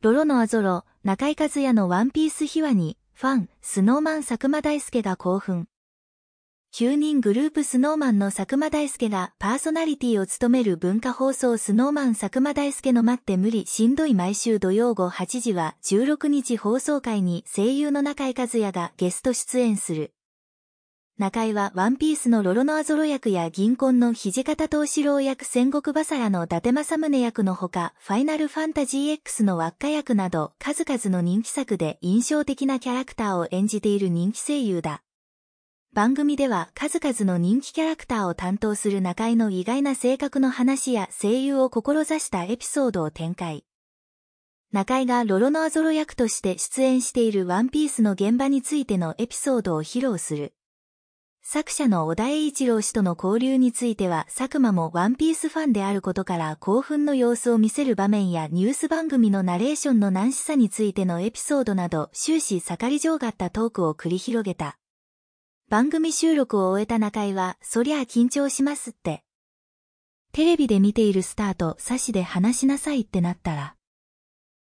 ロロのアゾロ、中井和也のワンピース秘話に、ファン、スノーマン佐久間大介が興奮。9人グループスノーマンの佐久間大介がパーソナリティを務める文化放送スノーマン佐久間大介の待って無理しんどい毎週土曜午8時は16日放送会に声優の中井和也がゲスト出演する。中井はワンピースのロロノアゾロ役や銀婚の土方藤四郎役戦国バサラの伊達政宗役のほか、ファイナルファンタジー X の輪っか役など、数々の人気作で印象的なキャラクターを演じている人気声優だ。番組では数々の人気キャラクターを担当する中井の意外な性格の話や声優を志したエピソードを展開。中井がロロノアゾロ役として出演しているワンピースの現場についてのエピソードを披露する。作者の小田栄一郎氏との交流については佐久間もワンピースファンであることから興奮の様子を見せる場面やニュース番組のナレーションの難しさについてのエピソードなど終始盛り上がったトークを繰り広げた。番組収録を終えた中井は、そりゃあ緊張しますって。テレビで見ているスターと差しで話しなさいってなったら。